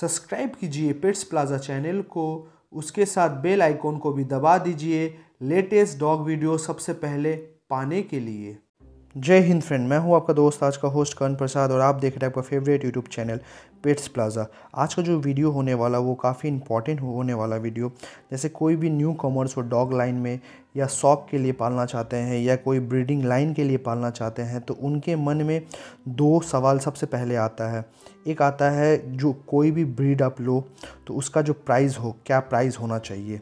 subscribe कीजिए pets plaza channel को उसके साथ बेल आइकॉन को भी दबा दीजिए लेटेस्ट डॉग वीडियो सबसे पहले पाने के लिए जय हिंद फ्रेंड मैं हूं आपका दोस्त आज का होस्ट कर्ण प्रसाद और आप देख रहे हैं आपका favourite YouTube channel Pets Plaza आज का जो वीडियो होने वाला वो काफ़ी इंपॉर्टेंट होने वाला वीडियो जैसे कोई भी न्यू कॉमर्स हो डॉग लाइन में या शॉक के लिए पालना चाहते हैं या कोई ब्रीडिंग लाइन के लिए पालना चाहते हैं तो उनके मन में दो सवाल सबसे पहले आता है एक आता है जो कोई भी ब्रीड आप लो तो उसका जो प्राइज़ हो क्या प्राइज़ होना चाहिए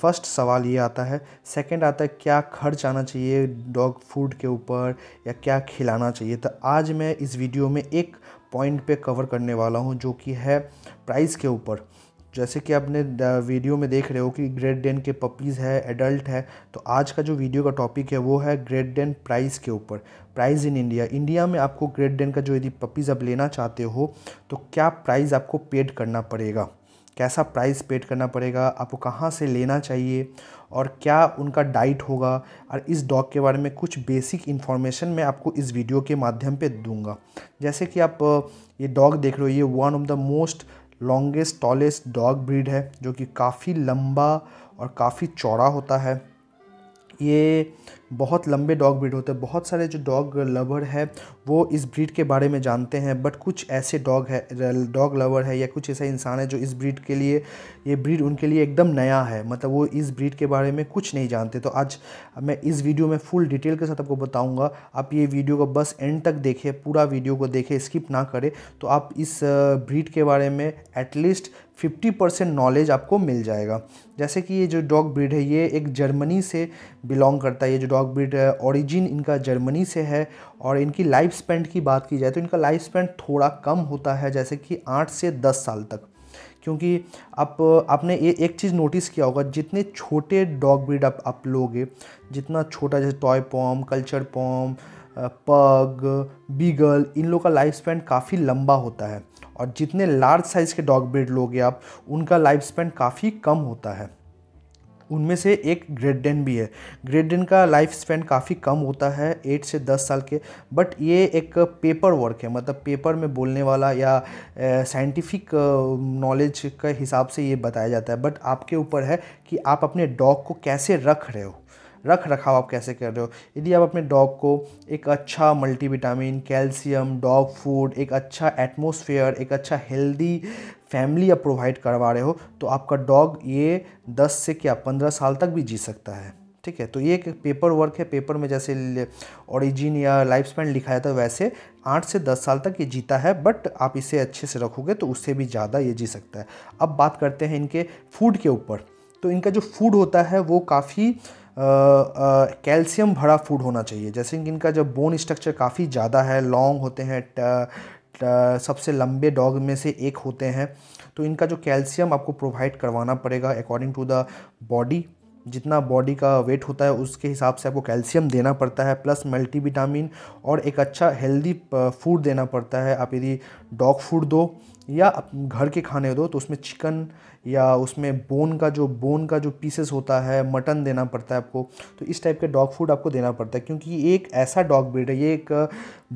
फर्स्ट सवाल ये आता है सेकंड आता है क्या खर्च आना चाहिए डॉग फूड के ऊपर या क्या खिलाना चाहिए तो आज मैं इस वीडियो में एक पॉइंट पे कवर करने वाला हूँ जो कि है प्राइस के ऊपर जैसे कि आपने वीडियो में देख रहे हो कि ग्रेट डेन के पपीज़ है एडल्ट है तो आज का जो वीडियो का टॉपिक है वो है ग्रेट डेन प्राइस के ऊपर प्राइस इन इंडिया इंडिया में आपको ग्रेट डेन का जो यदि पपीज़ आप लेना चाहते हो तो क्या प्राइस आपको पेड करना पड़ेगा कैसा प्राइस पेड करना पड़ेगा आपको कहाँ से लेना चाहिए और क्या उनका डाइट होगा और इस डॉग के बारे में कुछ बेसिक इन्फॉर्मेशन मैं आपको इस वीडियो के माध्यम पे दूंगा जैसे कि आप ये डॉग देख रहे हो ये one of the most longest tallest dog breed है जो कि काफ़ी लंबा और काफ़ी चौड़ा होता है ये बहुत लंबे डॉग ब्रीड होते हैं बहुत सारे जो डॉग लवर है वो इस ब्रीड के बारे में जानते हैं बट कुछ ऐसे डॉग है डॉग लवर है या कुछ ऐसा इंसान है जो इस ब्रीड के लिए ये ब्रीड उनके लिए एकदम नया है मतलब वो इस ब्रीड के बारे में कुछ नहीं जानते तो आज मैं इस वीडियो में फुल डिटेल के साथ आपको बताऊँगा आप ये वीडियो को बस एंड तक देखें पूरा वीडियो को देखें स्किप ना करें तो आप इस ब्रीड के बारे में एटलीस्ट 50 परसेंट नॉलेज आपको मिल जाएगा जैसे कि ये जो डॉग ब्रीड है ये एक जर्मनी से बिलोंग करता है ये जो डॉग ब्रीड ऑरिजिन इनका जर्मनी से है और इनकी लाइफ स्पेंड की बात की जाए तो इनका लाइफ स्पेंड थोड़ा कम होता है जैसे कि आठ से दस साल तक क्योंकि आप आपने ये एक चीज़ नोटिस किया होगा जितने छोटे डॉग ब्रीड आप, आप लोगे जितना छोटा जैसे टॉय पॉम कल्चर पॉम पग बीगल इन लोग का लाइफ स्पेंड काफ़ी लंबा होता है और जितने लार्ज साइज़ के डॉग ब्रीड लोगे आप उनका लाइफ स्पेंड काफ़ी कम होता है उनमें से एक ग्रेट डेन भी है ग्रेट डेन का लाइफ स्पेंड काफ़ी कम होता है एट से दस साल के बट ये एक पेपर वर्क है मतलब पेपर में बोलने वाला या साइंटिफिक नॉलेज के हिसाब से ये बताया जाता है बट आपके ऊपर है कि आप अपने डॉग को कैसे रख रहे हो रख रखाव आप कैसे कर रहे हो यदि आप अपने डॉग को एक अच्छा मल्टीविटामिन कैल्शियम डॉग फूड एक अच्छा एटमोसफियर एक अच्छा हेल्दी फैमिली आप प्रोवाइड करवा रहे हो तो आपका डॉग ये दस से क्या पंद्रह साल तक भी जी सकता है ठीक है तो ये एक पेपर वर्क है पेपर में जैसे ओरिजिन या लाइफ स्पैन लिखा जाता है वैसे आठ से दस साल तक ये जीता है बट आप इसे अच्छे से रखोगे तो उससे भी ज़्यादा ये जी सकता है अब बात करते हैं इनके फूड के ऊपर तो इनका जो फूड होता है वो काफ़ी कैल्शियम भरा फूड होना चाहिए जैसे कि इनका जो बोन स्ट्रक्चर काफ़ी ज़्यादा है लॉन्ग होते हैं सबसे लंबे डॉग में से एक होते हैं तो इनका जो कैल्शियम आपको प्रोवाइड करवाना पड़ेगा अकॉर्डिंग टू द बॉडी जितना बॉडी का वेट होता है उसके हिसाब से आपको कैल्शियम देना पड़ता है प्लस मल्टीविटामिन और एक अच्छा हेल्दी फूड देना पड़ता है आप यदि डॉग फूड दो या घर के खाने दो तो उसमें चिकन या उसमें बोन का जो बोन का जो पीसेस होता है मटन देना पड़ता है आपको तो इस टाइप के डॉग फूड आपको देना पड़ता है क्योंकि ये एक ऐसा डॉग ब्रीड है ये एक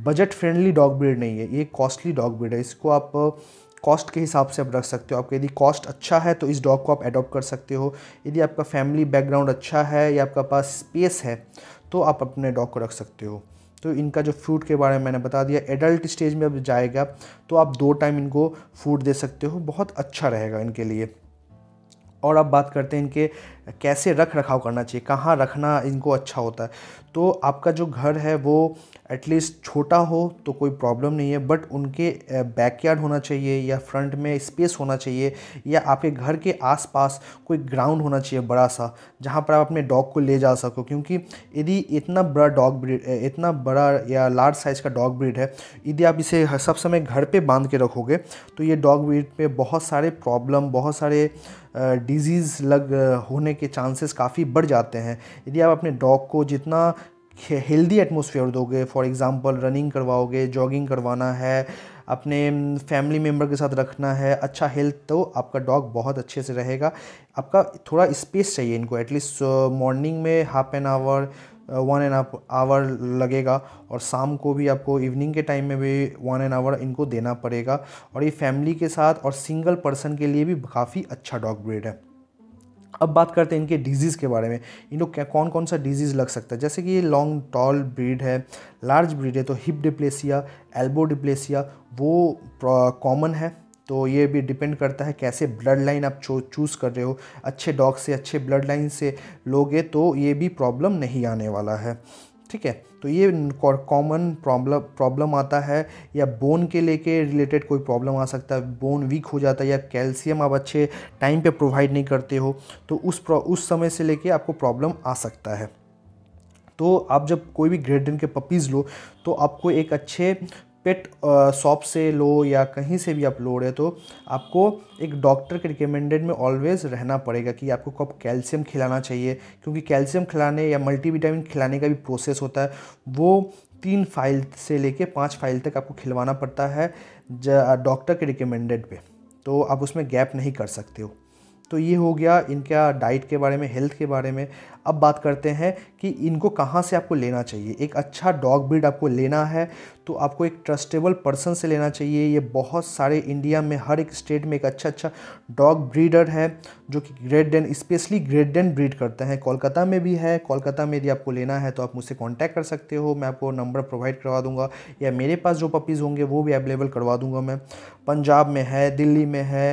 बजट फ्रेंडली डॉग ब्रीड नहीं है ये कॉस्टली डॉग ब्रीड है इसको आप कॉस्ट uh, के हिसाब से आप रख सकते हो आपका यदि कॉस्ट अच्छा है तो इस डॉग को आप अडॉप्ट कर सकते हो यदि आपका फैमिली बैकग्राउंड अच्छा है या आपका पास स्पेस है तो आप अपने डॉग को रख सकते हो तो इनका जो फ्रूट के बारे में मैंने बता दिया एडल्ट स्टेज में अब जाएगा तो आप दो टाइम इनको फूड दे सकते हो बहुत अच्छा रहेगा इनके लिए और अब बात करते हैं इनके कैसे रख रखाव करना चाहिए कहाँ रखना इनको अच्छा होता है तो आपका जो घर है वो एटलीस्ट छोटा हो तो कोई प्रॉब्लम नहीं है बट उनके बैकयार्ड होना चाहिए या फ्रंट में स्पेस होना चाहिए या आपके घर के आसपास कोई ग्राउंड होना चाहिए बड़ा सा जहाँ पर आप अपने डॉग को ले जा सको क्योंकि यदि इतना बड़ा डॉग ब्रीड इतना बड़ा या लार्ज साइज़ का डॉग ब्रीड है यदि आप इसे सब समय घर पर बांध के रखोगे तो ये डॉग ब्रीड पर बहुत सारे प्रॉब्लम बहुत सारे डिजीज़ लग होने होने के चांसेस काफ़ी बढ़ जाते हैं यदि आप अपने डॉग को जितना हेल्दी एटमोसफेयर दोगे फॉर एग्ज़ाम्पल रनिंग करवाओगे जॉगिंग करवाना है अपने फैमिली मेम्बर के साथ रखना है अच्छा हेल्थ तो आपका डॉग बहुत अच्छे से रहेगा आपका थोड़ा स्पेस चाहिए इनको एटलीस्ट मॉर्निंग में half an hour one and half hour लगेगा और शाम को भी आपको इवनिंग के टाइम में भी वन एंड आवर इनको देना पड़ेगा और ये फैमिली के साथ और सिंगल पर्सन के लिए भी काफ़ी अच्छा डॉग ब्रेड है अब बात करते हैं इनके डिजीज़ के बारे में इन लोग क्या कौन कौन सा डिजीज़ लग सकता है जैसे कि ये लॉन्ग टॉल ब्रीड है लार्ज ब्रीड है तो हिप डिप्लेसिया एल्बो डिप्लेसिया वो कॉमन uh, है तो ये भी डिपेंड करता है कैसे ब्लड लाइन आप चूज़ कर रहे हो अच्छे डॉग से अच्छे ब्लड लाइन से लोगे तो ये भी प्रॉब्लम नहीं आने वाला है ठीक है तो ये कॉमन प्रॉब्लम प्रॉब्लम आता है या बोन के लेके रिलेटेड कोई प्रॉब्लम आ सकता है बोन वीक हो जाता है या कैल्शियम आप अच्छे टाइम पे प्रोवाइड नहीं करते हो तो उस उस समय से लेके आपको प्रॉब्लम आ सकता है तो आप जब कोई भी ग्रेडन के पपीज़ लो तो आपको एक अच्छे पेट शॉप से लो या कहीं से भी आप लो रहे तो आपको एक डॉक्टर के रिकमेंडेड में ऑलवेज़ रहना पड़ेगा कि आपको कब कैल्शियम खिलाना चाहिए क्योंकि कैल्शियम खिलाने या मल्टीविटामिन खिलाने का भी प्रोसेस होता है वो तीन फाइल से लेके पांच फाइल तक आपको खिलवाना पड़ता है डॉक्टर के रिकमेंडेड पे तो आप उसमें गैप नहीं कर सकते हो तो ये हो गया इनका डाइट के बारे में हेल्थ के बारे में अब बात करते हैं कि इनको कहाँ से आपको लेना चाहिए एक अच्छा डॉग ब्रीड आपको लेना है तो आपको एक ट्रस्टेबल पर्सन से लेना चाहिए ये बहुत सारे इंडिया में हर एक स्टेट में एक अच्छा अच्छा डॉग ब्रीडर है जो कि great Dane specially great Dane breed करते हैं कोलकाता में भी है कोलकाता में यदि आपको लेना है तो आप मुझसे कॉन्टैक्ट कर सकते हो मैं आपको नंबर प्रोवाइड करवा दूंगा या मेरे पास जो पपीज़ होंगे वो भी अवेलेबल करवा दूंगा मैं पंजाब में है दिल्ली में है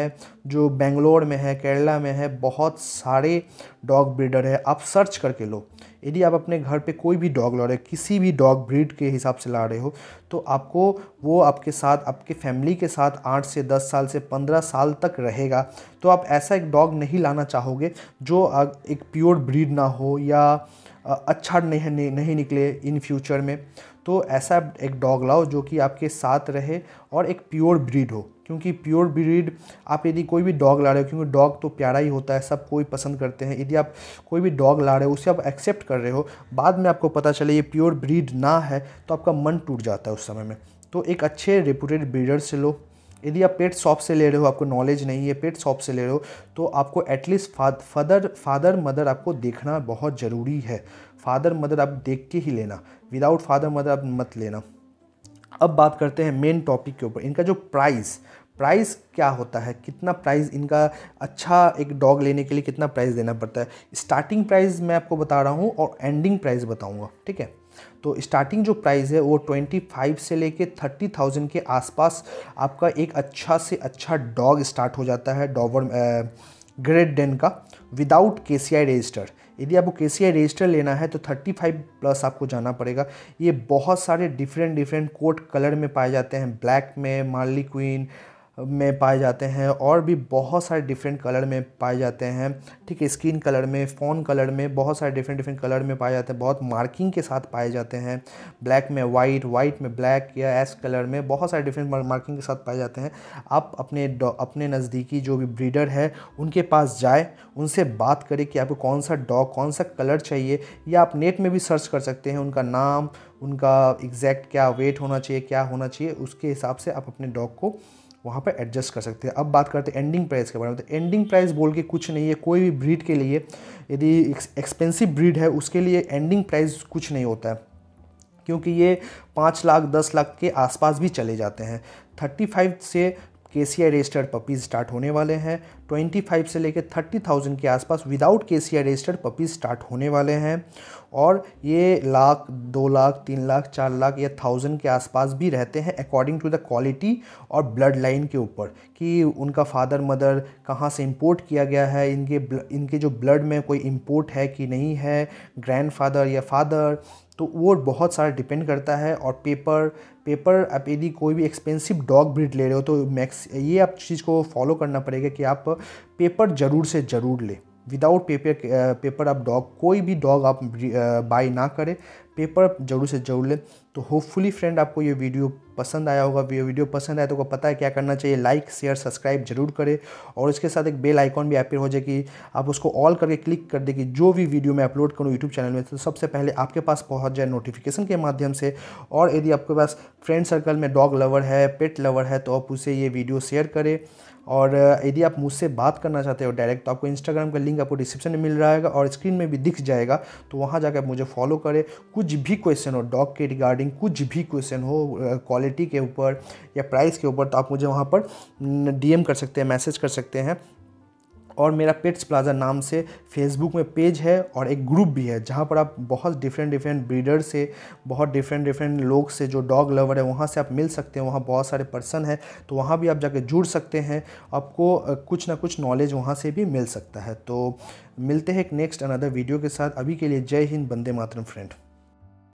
जो बेंगलोर में है केरला में है बहुत सारे डॉग ब्रीडर है आप सर्च करके लो यदि आप अपने घर पे कोई भी डॉग ला रहे हो किसी भी डॉग ब्रीड के हिसाब से ला रहे हो तो आपको वो आपके साथ आपके फैमिली के साथ आठ से दस साल से पंद्रह साल तक रहेगा तो आप ऐसा एक डॉग नहीं लाना चाहोगे जो एक प्योर ब्रीड ना हो या अच्छा नहीं नहीं निकले इन फ्यूचर में तो ऐसा एक डॉग लाओ जो कि आपके साथ रहे और एक प्योर ब्रीड हो क्योंकि प्योर ब्रीड आप यदि कोई भी डॉग ला रहे हो क्योंकि डॉग तो प्यारा ही होता है सब कोई पसंद करते हैं यदि आप कोई भी डॉग ला रहे हो उसे आप एक्सेप्ट कर रहे हो बाद में आपको पता चले ये प्योर ब्रीड ना है तो आपका मन टूट जाता है उस समय में तो एक अच्छे रेपूटेड ब्रीडर से लो यदि आप पेट शॉप से ले रहे हो आपको नॉलेज नहीं है पेट शॉप से ले रहे हो तो आपको एटलीस्ट फादर फादर मदर आपको देखना बहुत ज़रूरी है फादर मदर आप देख के ही लेना विदाउट फादर मदर आप मत लेना अब बात करते हैं मेन टॉपिक के ऊपर इनका जो प्राइस प्राइस क्या होता है कितना प्राइस इनका अच्छा एक डॉग लेने के लिए कितना प्राइस देना पड़ता है स्टार्टिंग प्राइस मैं आपको बता रहा हूँ और एंडिंग प्राइस बताऊँगा ठीक है तो स्टार्टिंग जो प्राइस है वो ट्वेंटी फाइव से लेके थर्टी थाउजेंड के आसपास आपका एक अच्छा से अच्छा डॉग स्टार्ट हो जाता है डॉवर ग्रेट डेन का without K C I register यदि आपको के सी आई रजिस्टर लेना है तो 35 प्लस आपको जाना पड़ेगा ये बहुत सारे डिफरेंट डिफरेंट कोट कलर में पाए जाते हैं ब्लैक में मार्ली क्वीन में पाए जाते हैं और भी बहुत सारे डिफरेंट कलर में पाए जाते हैं ठीक है स्किन कलर में फ़ोन कलर में बहुत सारे डिफरेंट डिफरेंट कलर में पाए जाते हैं बहुत मार्किंग के साथ पाए जाते हैं ब्लैक में वाइट वाइट में ब्लैक या एस कलर में बहुत सारे डिफरेंट मार्किंग के साथ पाए जाते हैं आप अपने अपने नज़दीकी जो भी ब्रीडर है उनके पास जाए उनसे बात करें कि आपको कौन सा डॉग कौन सा कलर चाहिए या आप नेट में भी सर्च कर सकते हैं उनका नाम उनका एग्जैक्ट क्या वेट होना चाहिए क्या होना चाहिए उसके हिसाब से आप अपने डॉग को वहाँ पर एडजस्ट कर सकते हैं अब बात करते हैं एंडिंग प्राइस के बारे में तो एंडिंग प्राइस बोल के कुछ नहीं है कोई भी ब्रीड के लिए यदि एक्सपेंसिव ब्रीड है उसके लिए एंडिंग प्राइस कुछ नहीं होता है क्योंकि ये पाँच लाख दस लाख के आसपास भी चले जाते हैं थर्टी फाइव से K C I registered puppies start होने वाले हैं ट्वेंटी फाइव से लेकर थर्टी थाउजेंड के आसपास without K C I registered puppies start होने वाले हैं और ये लाख दो लाख तीन लाख चार लाख या थाउजेंड के आसपास भी रहते हैं अकॉर्डिंग टू द क्वालिटी और ब्लड लाइन के ऊपर कि उनका फादर मदर कहाँ से इम्पोर्ट किया गया है इनके इनके जो ब्लड में कोई इम्पोर्ट है कि नहीं है ग्रैंड फादर या फादर तो वो बहुत सारा डिपेंड करता है और पेपर पेपर आप यदि कोई भी एक्सपेंसिव डॉग ब्रीड ले रहे हो तो मैक्स ये आप चीज़ को फॉलो करना पड़ेगा कि आप पेपर ज़रूर से ज़रूर लें विदाउट पेपर पेपर आप डॉग कोई भी डॉग आप बाई ना करें पेपर जरूर से जरूर लें तो होपफुली फ्रेंड आपको ये वीडियो पसंद आया होगा ये वीडियो पसंद आया तो आपको पता है क्या करना चाहिए लाइक शेयर सब्सक्राइब जरूर करें और इसके साथ एक बेल आइकॉन भी अपेयर हो जाएगी आप उसको ऑल करके क्लिक कर देगी जो भी वीडियो मैं अपलोड करूँ यूट्यूब चैनल में तो सबसे पहले आपके पास पहुँच जाए नोटिफिकेशन के माध्यम से और यदि आपके पास फ्रेंड सर्कल में डॉग लवर है पेट लवर है तो आप उसे ये वीडियो शेयर करें और यदि आप मुझसे बात करना चाहते हो डायरेक्ट तो आपको इंस्टाग्राम का लिंक आपको डिस्क्रिप्शन में मिल रहा है और स्क्रीन में भी दिख जाएगा तो वहाँ जाकर मुझे फॉलो करें कुछ भी क्वेश्चन हो डॉग के रिगार्ड रिगार्डिंग कुछ भी क्वेश्चन हो क्वालिटी के ऊपर या प्राइस के ऊपर तो आप मुझे वहाँ पर डीएम कर सकते हैं मैसेज कर सकते हैं और मेरा पेट्स प्लाजा नाम से फेसबुक में पेज है और एक ग्रुप भी है जहाँ पर आप बहुत डिफरेंट डिफरेंट ब्रीडर से बहुत डिफरेंट डिफरेंट लोग से जो डॉग लवर है वहाँ से आप मिल सकते हैं वहाँ बहुत सारे पर्सन है तो वहाँ भी आप जाके जुड़ सकते हैं आपको कुछ ना कुछ नॉलेज वहाँ से भी मिल सकता है तो मिलते हैं एक नेक्स्ट अनदर वीडियो के साथ अभी के लिए जय हिंद बंदे मातरम फ्रेंड